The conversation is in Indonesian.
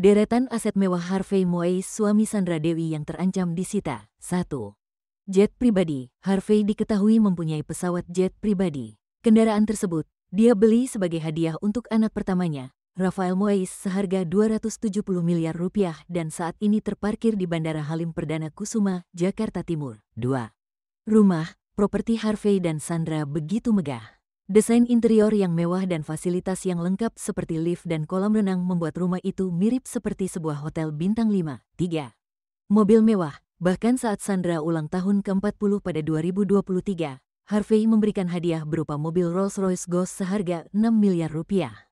Deretan aset mewah Harvey Moe, suami Sandra Dewi yang terancam disita. 1. Jet pribadi. Harvey diketahui mempunyai pesawat jet pribadi. Kendaraan tersebut dia beli sebagai hadiah untuk anak pertamanya, Rafael Moeis seharga 270 miliar rupiah dan saat ini terparkir di Bandara Halim Perdana Kusuma, Jakarta Timur. 2. Rumah, properti Harvey dan Sandra begitu megah. Desain interior yang mewah dan fasilitas yang lengkap seperti lift dan kolam renang membuat rumah itu mirip seperti sebuah hotel bintang 5, 3. Mobil mewah, bahkan saat Sandra ulang tahun ke-40 pada 2023, Harvey memberikan hadiah berupa mobil Rolls-Royce Ghost seharga 6 miliar rupiah.